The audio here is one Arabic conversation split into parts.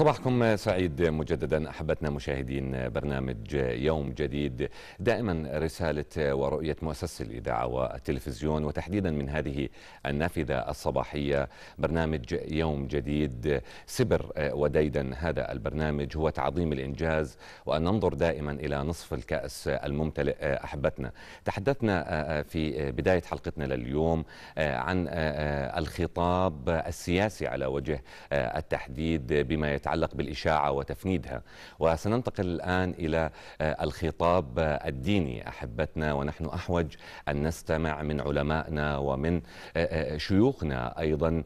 صباحكم سعيد مجددا احبتنا مشاهدين برنامج يوم جديد دائما رساله ورؤيه مؤسسه الاذاعه والتلفزيون وتحديدا من هذه النافذه الصباحيه برنامج يوم جديد سبر وديدا هذا البرنامج هو تعظيم الانجاز وان ننظر دائما الى نصف الكاس الممتلئ احبتنا تحدثنا في بدايه حلقتنا لليوم عن الخطاب السياسي على وجه التحديد بما يتعلق يتعلق بالإشاعة وتفنيدها وسننتقل الآن إلى آه، الخطاب آه، الديني أحبتنا ونحن أحوج أن نستمع من علمائنا ومن آه، شيوخنا أيضا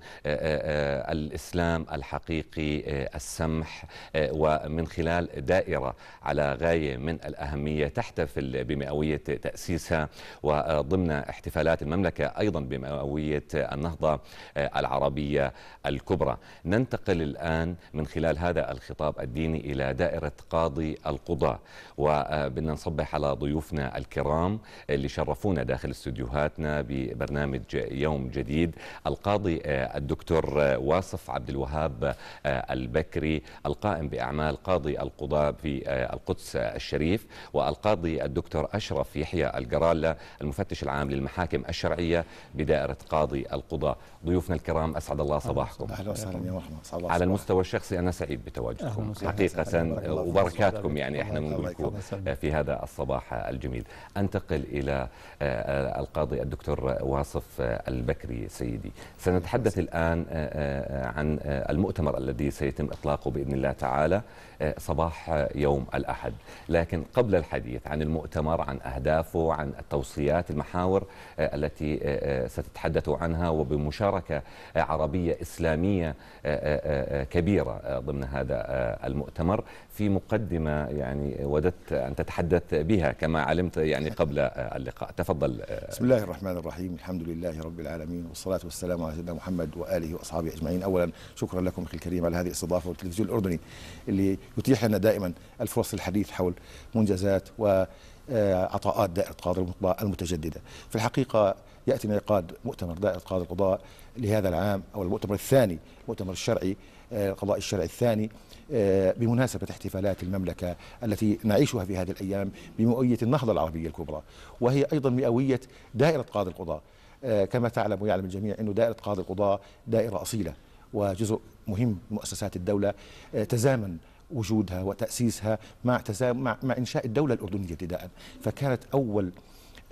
الإسلام الحقيقي السمح ومن خلال دائرة على غاية من الأهمية تحتفل بمئوية تأسيسها وضمن احتفالات المملكة أيضا بمئوية النهضة العربية الكبرى ننتقل الآن من خلال خلال هذا الخطاب الديني إلى دائرة قاضي القضاة وبدنا نصبح على ضيوفنا الكرام اللي شرفونا داخل استديوهاتنا ببرنامج يوم جديد القاضي آه، الدكتور آه، واصف عبد الوهاب آه، البكري القائم بأعمال قاضي القضاة في القدس الشريف والقاضي الدكتور أشرف يحيى الجرالة المفتش العام للمحاكم الشرعية بدائرة قاضي القضاة ضيوفنا الكرام أسعد الله صباحكم أهلا وسهلا يا مرحبا على المستوى الشخصي أنا سعيد بتواجدكم حقيقة وبركاتكم يعني احنا بنقول لكم في هذا الصباح الجميل انتقل الى آه، آه، القاضي الدكتور واصف آه، البكري سيدي سنتحدث الان عن المؤتمر الذي سيتم اطلاقه باذن الله تعالى صباح يوم الاحد لكن قبل الحديث عن المؤتمر عن اهدافه عن التوصيات المحاور التي ستتحدث عنها وبمشاركة عربية إسلامية كبيرة ضمن هذا آه، المؤتمر في مقدمة يعني وددت أن تتحدث بها كما علمت يعني قبل آه، اللقاء تفضل آه، بسم الله الرحمن الرحيم الحمد لله رب العالمين والصلاة والسلام على سيدنا محمد وآله وأصحابه أجمعين أولا شكرا لكم أخي الكريم على هذه الاستضافة والتلفزيون الأردني اللي يتيح لنا دائما الفرص للحديث حول منجزات و عطاءات دائرة قاضي المتجددة في الحقيقة ياتي انعقاد مؤتمر دائره قاضي القضاء لهذا العام او المؤتمر الثاني المؤتمر الشرعي آه، القضاء الشرعي الثاني آه، بمناسبة احتفالات المملكة التي نعيشها في هذه الأيام بمئوية النهضة العربية الكبرى وهي أيضا مئوية دائرة قاضي القضاء آه، كما تعلم ويعلم الجميع أن دائرة قاضي القضاء دائرة أصيلة وجزء مهم مؤسسات الدولة تزامن وجودها وتأسيسها مع, مع, مع إنشاء الدولة الأردنية ابتداء فكانت أول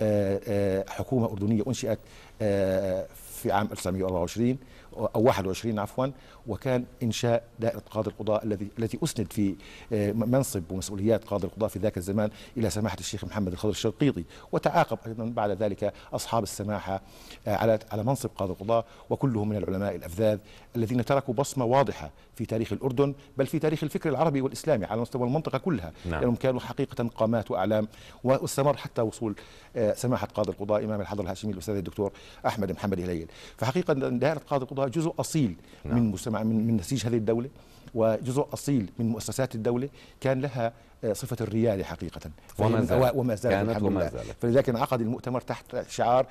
آه، آه، حكومه اردنيه انشئت آه، في عام 1924 أو 21 عفوا وكان إنشاء دائرة قاضي القضاء الذي التي أسند في آه، منصب ومسؤوليات قاضي القضاء في ذاك الزمان إلى سماحة الشيخ محمد الخضر الشرقيطي وتعاقب أيضا بعد ذلك أصحاب السماحة آه، على على منصب قاضي القضاء وكلهم من العلماء الأفذاذ الذين تركوا بصمة واضحة في تاريخ الأردن بل في تاريخ الفكر العربي والإسلامي على مستوى المنطقة كلها نعم. لأنهم كانوا حقيقة قامات وأعلام واستمر حتى وصول آه، سماحة قاضي القضاء إمام الحضر الهاشمي الأستاذ الدكتور أحمد محمد هليل فحقيقة دائرة قاضي القضاء يبقى جزء اصيل نعم. من مجتمع من, من نسيج هذه الدوله وجزء اصيل من مؤسسات الدوله كان لها صفه الريادة حقيقه وما زالت وما زالت كانت وما زالت فلذلك انعقد المؤتمر تحت شعار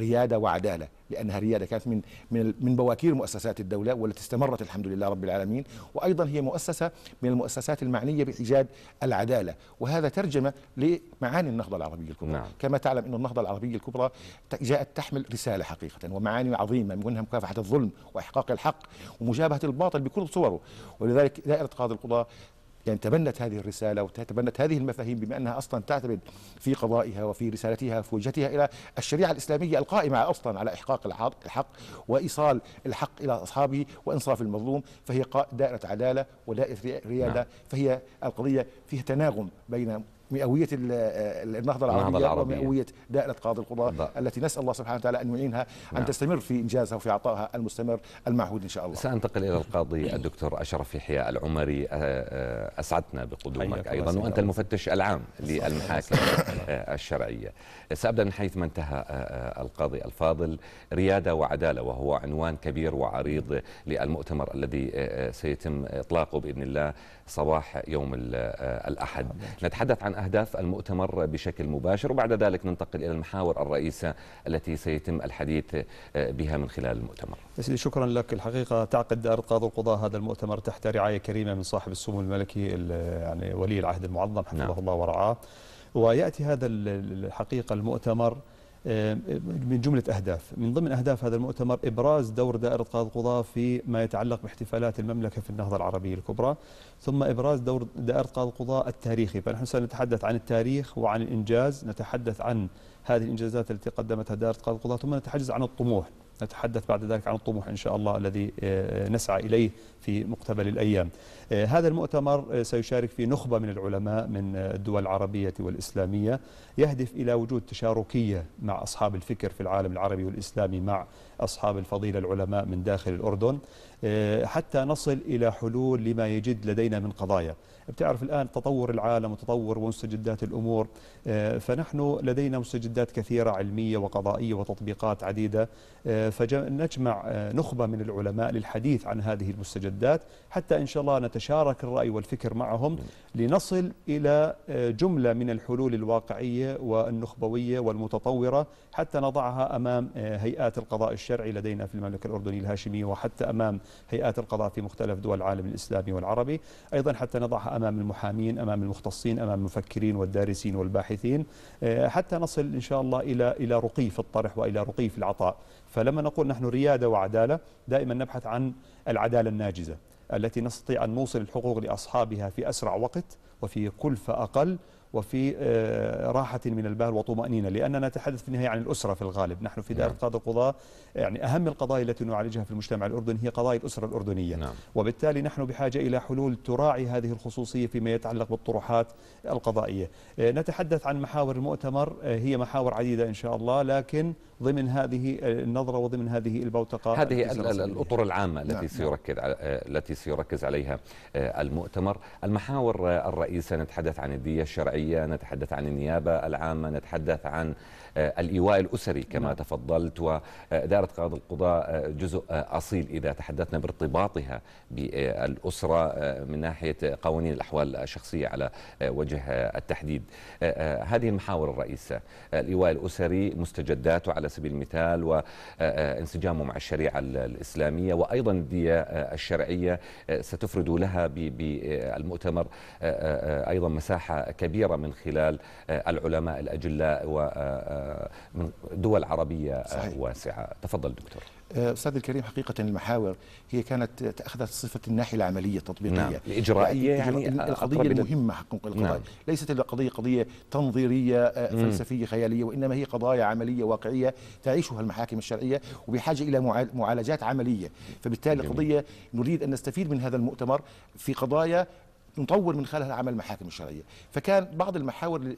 رياده وعداله لانها ريادة كانت من من من بواكير مؤسسات الدوله والتي استمرت الحمد لله رب العالمين وايضا هي مؤسسه من المؤسسات المعنيه بايجاد العداله وهذا ترجمه لمعاني النهضه العربيه الكبرى نعم. كما تعلم ان النهضه العربيه الكبرى جاءت تحمل رساله حقيقه ومعاني عظيمه منها مكافحه الظلم واحقاق الحق ومجابهه الباطل بكل صوره ولذلك دائره قاضي القضاه يعني تبنت هذه الرسالة وتبنت هذه المفاهيم بما أنها أصلا تعتمد في قضائها وفي رسالتها في وجهتها إلى الشريعة الإسلامية القائمة أصلا على إحقاق الحق وإيصال الحق إلى أصحابه وإنصاف المظلوم فهي دائرة عدالة ودائرة ريادة نعم. فهي القضية فيها تناغم بين مئوية النهضة العربية, العربية ومئوية دائرة قاضي القضاء ده. التي نسأل الله سبحانه وتعالى أن يعينها نعم. أن تستمر في إنجازها وفي عطائها المستمر المعهود إن شاء الله سأنتقل إلى القاضي الدكتور أشرف يحيى العمري أه، أه، أسعدنا بقدومك أيضا وأنت المفتش العام للمحاكم أه، الشرعية سأبدأ من حيث ما انتهى القاضي الفاضل ريادة وعدالة وهو عنوان كبير وعريض للمؤتمر الذي سيتم إطلاقه بإذن الله صباح يوم الأحد نتحدث عن أهداف المؤتمر بشكل مباشر وبعد ذلك ننتقل إلى المحاور الرئيسة التي سيتم الحديث آه، بها من خلال المؤتمر سيدي شكرا لك الحقيقة تعقد قاضي القضاء هذا المؤتمر تحت رعاية كريمة من صاحب السمو الملكي يعني ولي العهد المعظم حفظه نعم. الله ورعاه ويأتي هذا الحقيقة المؤتمر آه، من جملة أهداف من ضمن أهداف هذا المؤتمر إبراز دور دائرة قضاء القضاة في ما يتعلق باحتفالات المملكة في النهضة العربية الكبرى ثم إبراز دور دائرة قضاء القضاة التاريخي فنحن سنتحدث عن التاريخ وعن الإنجاز نتحدث عن هذه الإنجازات التي قدمتها دائرة قضاء القضاة ثم نتحدث عن الطموح نتحدث بعد ذلك عن الطموح إن شاء الله الذي آه، نسعى إليه في مقتبل الأيام آه، هذا المؤتمر آه، سيشارك فيه نخبة من العلماء من الدول العربية والإسلامية يهدف إلى وجود تشاركية مع أصحاب الفكر في العالم العربي والإسلامي مع أصحاب الفضيلة العلماء من داخل الأردن حتى نصل إلى حلول لما يجد لدينا من قضايا بتعرف الآن تطور العالم وتطور ومستجدات الأمور فنحن لدينا مستجدات كثيرة علمية وقضائية وتطبيقات عديدة فنجمع آه، نخبة من العلماء للحديث عن هذه المستجدات حتى إن شاء الله نتشارك الرأي والفكر معهم لنصل إلى آه، جملة من الحلول الواقعية والنخبوية والمتطورة حتى نضعها أمام آه، هيئات القضاء الشرعي لدينا في المملكة الأردنية الهاشمية وحتى أمام هيئات القضاء في مختلف دول العالم الإسلامي والعربي أيضا حتى نضعها أمام المحامين أمام المختصين أمام المفكرين والدارسين والباحثين حتى نصل إن شاء الله إلى إلى رقي في الطرح وإلى رقي في العطاء فلما نقول نحن ريادة وعدالة دائما نبحث عن العدالة الناجزة التي نستطيع أن نوصل الحقوق لأصحابها في أسرع وقت وفي كلفة أقل وفي آه، راحة من البال وطمأنينة لأننا نتحدث في النهاية عن الأسرة في الغالب نحن في دائرة نعم. قاضي القضاء يعني أهم القضايا التي نعالجها في المجتمع الأردني هي قضايا الأسرة الأردنية نعم. وبالتالي نحن بحاجة إلى حلول تراعي هذه الخصوصية فيما يتعلق بالطروحات القضائية آه، نتحدث عن محاور المؤتمر آه، هي محاور عديدة إن شاء الله لكن ضمن هذه النظرة وضمن هذه البوتقة هذه الأطر العامة التي نعم. نعم. سيركز التي سيركز يركز عليها آه، المؤتمر المحاور آه، الرئيسة نتحدث عن الدية الشرعية نتحدث عن النيابة العامة نتحدث عن آه، الإيواء الأسري كما نعم. تفضلت ودائرة قاضي القضاء جزء أصيل إذا تحدثنا بارتباطها بالأسرة من ناحية قوانين الأحوال الشخصية على وجه التحديد هذه المحاور الرئيسة الإيواء الأسري مستجداته على سبيل المثال وانسجامه مع الشريعة الإسلامية وأيضا الدية الشرعية ستفرد لها بالمؤتمر آه، آه، آه، أيضا مساحة كبيرة من خلال العلماء الأجلاء ومن دول عربية صحيح. واسعة تفضل دكتور آه، استاذ الكريم حقيقه المحاور هي كانت اخذت صفه الناحيه العمليه التطبيقيه نعم. الاجرائيه يعني, يعني القضيه المهمه حق القضايا نعم. ليست القضيه قضيه تنظيريه آه، فلسفيه خياليه وانما هي قضايا عمليه واقعيه تعيشها المحاكم الشرعيه وبحاجه الى معالجات عمليه فبالتالي جميل. قضيه نريد ان نستفيد من هذا المؤتمر في قضايا نطور من خلالها عمل المحاكم الشرعيه فكان بعض المحاور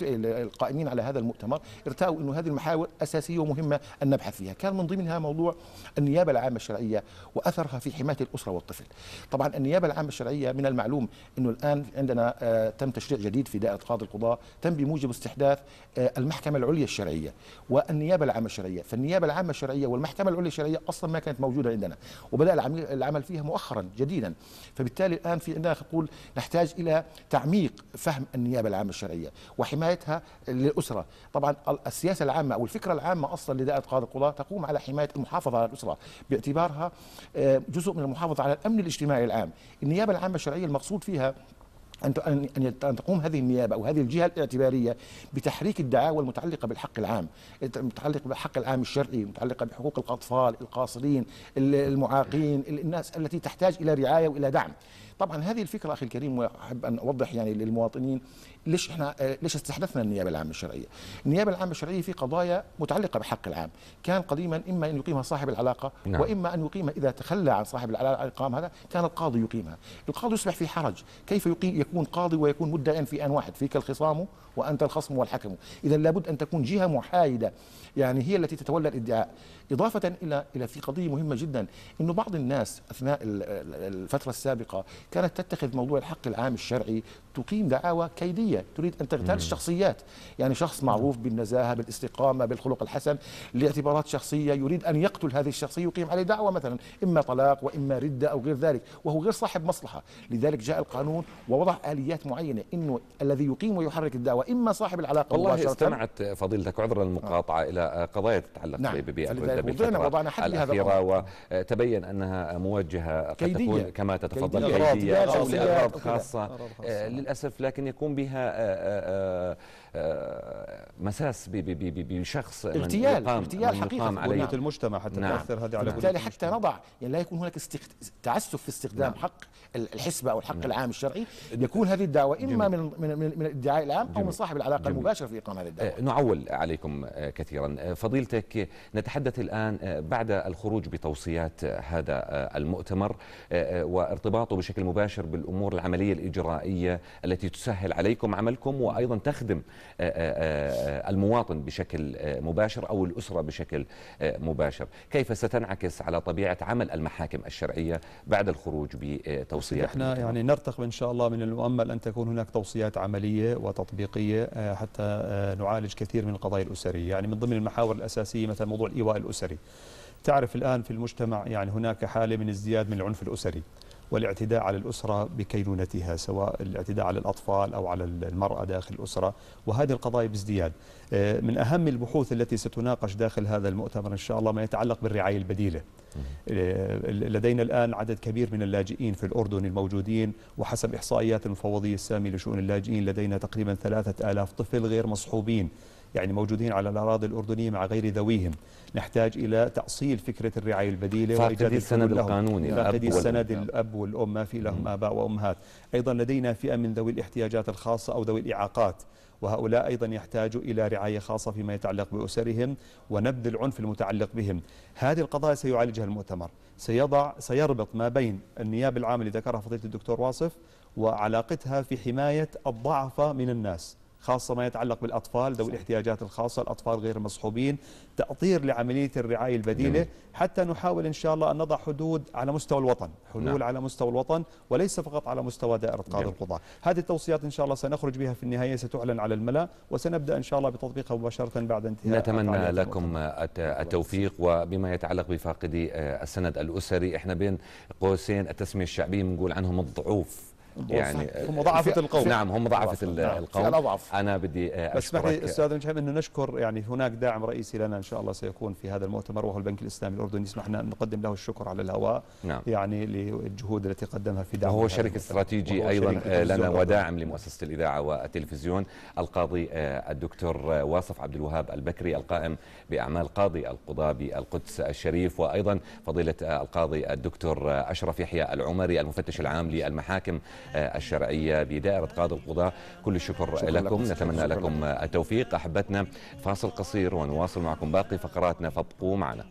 القائمين على هذا المؤتمر ارتأوا انه هذه المحاور اساسيه ومهمه ان نبحث فيها كان من ضمنها موضوع النيابه العامه الشرعيه واثرها في حمايه الاسره والطفل طبعا النيابه العامه الشرعيه من المعلوم انه الان عندنا آه، تم تشريع جديد في دائره قاضي القضاء تم بموجب استحداث آه، المحكمه العليا الشرعيه والنيابه العامه الشرعيه فالنيابه العامه الشرعيه والمحكمه العليا الشرعيه اصلا ما كانت موجوده عندنا وبدا العمل فيها مؤخرا جديدا فبالتالي الان في عندنا نقول نحتاج إلى تعميق فهم النيابة العامة الشرعية وحمايتها للأسرة طبعا السياسة العامة أو الفكرة العامة أصلا لدائرة قاضي القضاة تقوم على حماية المحافظة على الأسرة باعتبارها آه، جزء من المحافظة على الأمن الاجتماعي العام النيابة العامة الشرعية المقصود فيها أن أن تقوم هذه النيابة أو هذه الجهة الاعتبارية بتحريك الدعاوى المتعلقة بالحق العام المتعلقة بالحق العام الشرعي المتعلقة بحقوق الأطفال القاصرين المعاقين الناس التي تحتاج إلى رعاية وإلى دعم طبعا هذه الفكره اخي الكريم واحب ان اوضح يعني للمواطنين ليش احنا ليش استحدثنا النيابه العامه الشرعيه؟ النيابه العامه الشرعيه في قضايا متعلقه بحق العام، كان قديما اما ان يقيمها صاحب العلاقه نعم. واما ان يقيمها اذا تخلى عن صاحب العلاقه هذا كان القاضي يقيمها، القاضي يصبح في حرج، كيف يقيم يكون قاضي ويكون مدعيا في ان واحد، فيك الخصام وانت الخصم والحكم، اذا لابد ان تكون جهه محايده يعني هي التي تتولى الادعاء، اضافه الى الى في قضيه مهمه جدا انه بعض الناس اثناء الفتره السابقه كانت تتخذ موضوع الحق العام الشرعي تقيم دعاوى كيديه تريد ان تغتال الشخصيات يعني شخص معروف بالنزاهه بالاستقامه بالخلق الحسن لاعتبارات شخصيه يريد ان يقتل هذه الشخصيه يقيم عليه دعوه مثلا اما طلاق واما رده او غير ذلك وهو غير صاحب مصلحه لذلك جاء القانون ووضع اليات معينه انه الذي يقيم ويحرك الدعوه اما صاحب العلاقه والله استمعت فضيلتك عذرا المقاطعه آه. الى قضايا تتعلق نعم. ببيئه الرده وضعنا حد لهذا وتبين انها موجهه قد تكون كما تتفضل كيدية. شخصية أو لأغراض خاصة آه، للأسف لكن يقوم بها آه، آه، آه، مساس بشخص اغتيال اغتيال حقيقه بنية المجتمع حتى نعم. تاثر هذه على بالتالي حتى نضع يعني لا يكون هناك استخد... تعسف في استخدام نعم. حق الحسبه او الحق نعم. العام الشرعي نعم. يكون هذه الدعوه اما من من من الادعاء العام جميل. او من صاحب العلاقه جميل. المباشره في اقامه هذه الدعوه آه، نعول عليكم آه، كثيرا فضيلتك نتحدث الان بعد الخروج بتوصيات هذا المؤتمر وارتباطه بشكل مباشر بالامور العمليه الاجرائيه التي تسهل عليكم عملكم وايضا تخدم آه، آه، آه، المواطن بشكل مباشر أو الأسرة بشكل مباشر كيف ستنعكس على طبيعة عمل المحاكم الشرعية بعد الخروج بتوصيات احنا يعني نرتقب إن شاء الله من المؤمل أن تكون هناك توصيات عملية وتطبيقية حتى نعالج كثير من القضايا الأسرية يعني من ضمن المحاور الأساسية مثلا موضوع الإيواء الأسري تعرف الآن في المجتمع يعني هناك حالة من ازدياد من العنف الأسري والاعتداء على الأسرة بكينونتها سواء الاعتداء على الأطفال أو على المرأة داخل الأسرة وهذه القضايا بازدياد آه، من أهم البحوث التي ستناقش داخل هذا المؤتمر إن شاء الله ما يتعلق بالرعاية البديلة آه، لدينا الآن عدد كبير من اللاجئين في الأردن الموجودين وحسب إحصائيات المفوضية السامية لشؤون اللاجئين لدينا تقريبا 3000 طفل غير مصحوبين يعني موجودين على الأراضي الأردنية مع غير ذويهم نحتاج إلى تأصيل فكرة الرعاية البديلة وايجاد السند القانوني فاقدي السند الأب والأم ما في لهم آباء وأمهات أيضا لدينا فئة من ذوي الاحتياجات الخاصة أو ذوي الإعاقات وهؤلاء أيضا يحتاجوا إلى رعاية خاصة فيما يتعلق بأسرهم ونبذ العنف المتعلق بهم هذه القضايا سيعالجها المؤتمر سيضع سيربط ما بين النيابة العامة اللي ذكرها فضيلة الدكتور واصف وعلاقتها في حماية الضعفة من الناس خاصة ما يتعلق بالأطفال ذوي الاحتياجات الخاصة الأطفال غير المصحوبين تأطير لعملية الرعاية البديلة جميل. حتى نحاول إن شاء الله أن نضع حدود على مستوى الوطن حلول نعم. على مستوى الوطن وليس فقط على مستوى دائرة قاضي القضاء هذه التوصيات إن شاء الله سنخرج بها في النهاية ستعلن على الملأ وسنبدأ إن شاء الله بتطبيقها مباشرة بعد انتهاء نتمنى لكم التوفيق وبما يتعلق بفاقدي السند الأسري احنا بين قوسين التسمية الشعبية بنقول عنهم الضعوف يعني هم ضعفت القوم نعم هم ضعفت نعم. القوم أنا بدي أشكرك بس أستاذ نجحب أنه نشكر يعني هناك داعم رئيسي لنا إن شاء الله سيكون في هذا المؤتمر وهو البنك الإسلامي الأردني يسمح لنا أن نقدم له الشكر على الهواء نعم. يعني للجهود التي قدمها في دعم وهو شريك استراتيجي أيضا لنا وداعم لمؤسسة الإذاعة والتلفزيون القاضي آه، الدكتور آه، واصف عبد الوهاب البكري القائم بأعمال قاضي القضاة بالقدس الشريف وأيضا فضيلة آه، القاضي الدكتور أشرف يحيى العمري المفتش العام للمحاكم آه، الشرعية بدائرة قاضي القضاء كل الشكر شكر لكم نتمنى لكم التوفيق أحبتنا فاصل قصير ونواصل معكم باقي فقراتنا فابقوا معنا